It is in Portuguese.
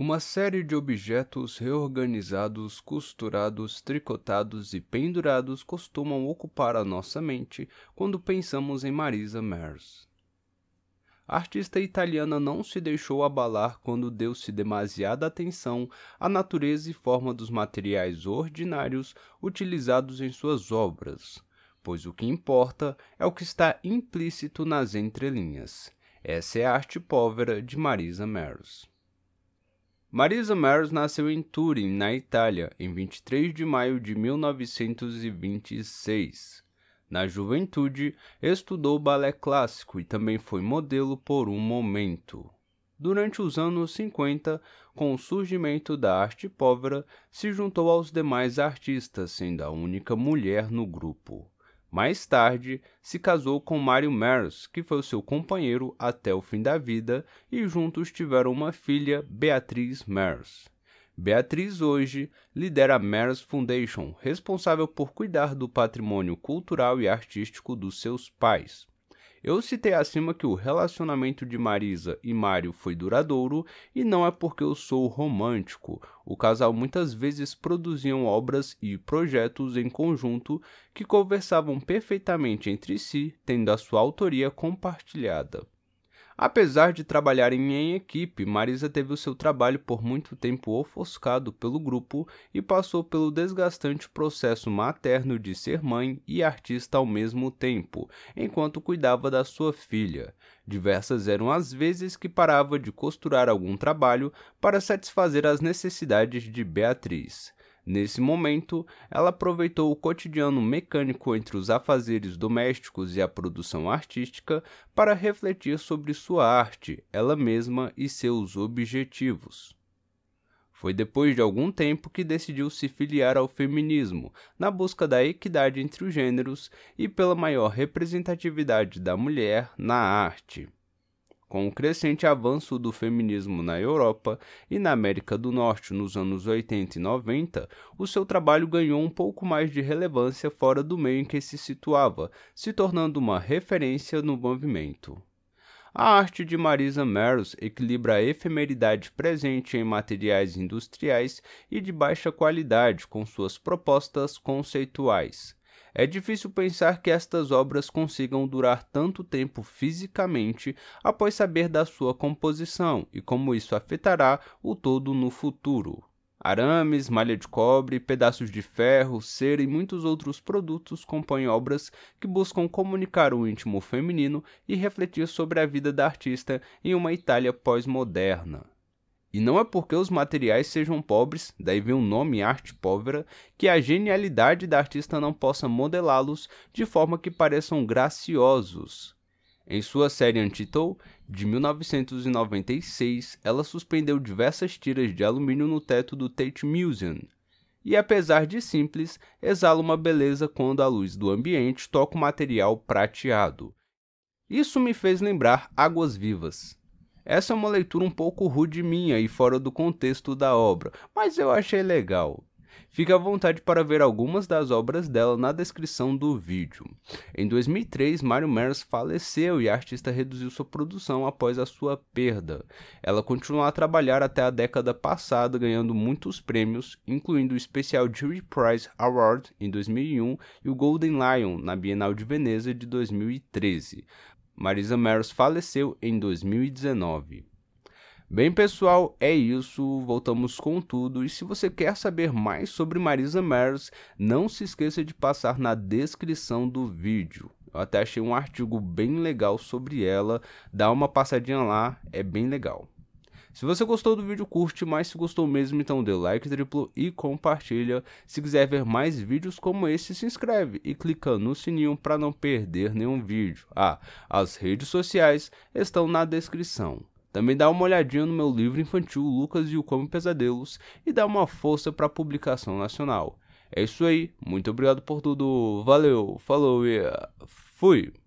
uma série de objetos reorganizados, costurados, tricotados e pendurados costumam ocupar a nossa mente quando pensamos em Marisa Mers. A artista italiana não se deixou abalar quando deu-se demasiada atenção à natureza e forma dos materiais ordinários utilizados em suas obras, pois o que importa é o que está implícito nas entrelinhas. Essa é a arte póvera de Marisa Mers. Marisa Maros nasceu em Turim, na Itália, em 23 de maio de 1926. Na juventude, estudou balé clássico e também foi modelo por um momento. Durante os anos 50, com o surgimento da arte povera, se juntou aos demais artistas, sendo a única mulher no grupo. Mais tarde, se casou com Mario Maros, que foi o seu companheiro até o fim da vida, e juntos tiveram uma filha, Beatriz Maros. Beatriz hoje lidera a Maros Foundation, responsável por cuidar do patrimônio cultural e artístico dos seus pais. Eu citei acima que o relacionamento de Marisa e Mário foi duradouro e não é porque eu sou romântico. O casal muitas vezes produziam obras e projetos em conjunto que conversavam perfeitamente entre si, tendo a sua autoria compartilhada. Apesar de trabalhar em equipe, Marisa teve o seu trabalho por muito tempo ofuscado pelo grupo e passou pelo desgastante processo materno de ser mãe e artista ao mesmo tempo, enquanto cuidava da sua filha. Diversas eram as vezes que parava de costurar algum trabalho para satisfazer as necessidades de Beatriz. Nesse momento, ela aproveitou o cotidiano mecânico entre os afazeres domésticos e a produção artística para refletir sobre sua arte, ela mesma e seus objetivos. Foi depois de algum tempo que decidiu se filiar ao feminismo, na busca da equidade entre os gêneros e pela maior representatividade da mulher na arte. Com o crescente avanço do feminismo na Europa e na América do Norte nos anos 80 e 90, o seu trabalho ganhou um pouco mais de relevância fora do meio em que se situava, se tornando uma referência no movimento. A arte de Marisa Meros equilibra a efemeridade presente em materiais industriais e de baixa qualidade com suas propostas conceituais. É difícil pensar que estas obras consigam durar tanto tempo fisicamente após saber da sua composição e como isso afetará o todo no futuro. Arames, malha de cobre, pedaços de ferro, cera e muitos outros produtos compõem obras que buscam comunicar o íntimo feminino e refletir sobre a vida da artista em uma Itália pós-moderna. E não é porque os materiais sejam pobres, daí vem o nome arte Pobre, que a genialidade da artista não possa modelá-los de forma que pareçam graciosos. Em sua série Untitled, de 1996, ela suspendeu diversas tiras de alumínio no teto do Tate Museum. E apesar de simples, exala uma beleza quando a luz do ambiente toca o material prateado. Isso me fez lembrar Águas Vivas, essa é uma leitura um pouco rude minha e fora do contexto da obra, mas eu achei legal. Fique à vontade para ver algumas das obras dela na descrição do vídeo. Em 2003, Mario Maras faleceu e a artista reduziu sua produção após a sua perda. Ela continuou a trabalhar até a década passada, ganhando muitos prêmios, incluindo o especial Jury Prize Award em 2001 e o Golden Lion na Bienal de Veneza de 2013. Marisa Meros faleceu em 2019. Bem, pessoal, é isso. Voltamos com tudo. E se você quer saber mais sobre Marisa Meros, não se esqueça de passar na descrição do vídeo. Eu até achei um artigo bem legal sobre ela. Dá uma passadinha lá, é bem legal. Se você gostou do vídeo, curte, mas se gostou mesmo, então dê like triplo e compartilha. Se quiser ver mais vídeos como esse, se inscreve e clica no sininho para não perder nenhum vídeo. Ah, as redes sociais estão na descrição. Também dá uma olhadinha no meu livro infantil Lucas e o Como Pesadelos e dá uma força para a publicação nacional. É isso aí, muito obrigado por tudo, valeu, falou e fui!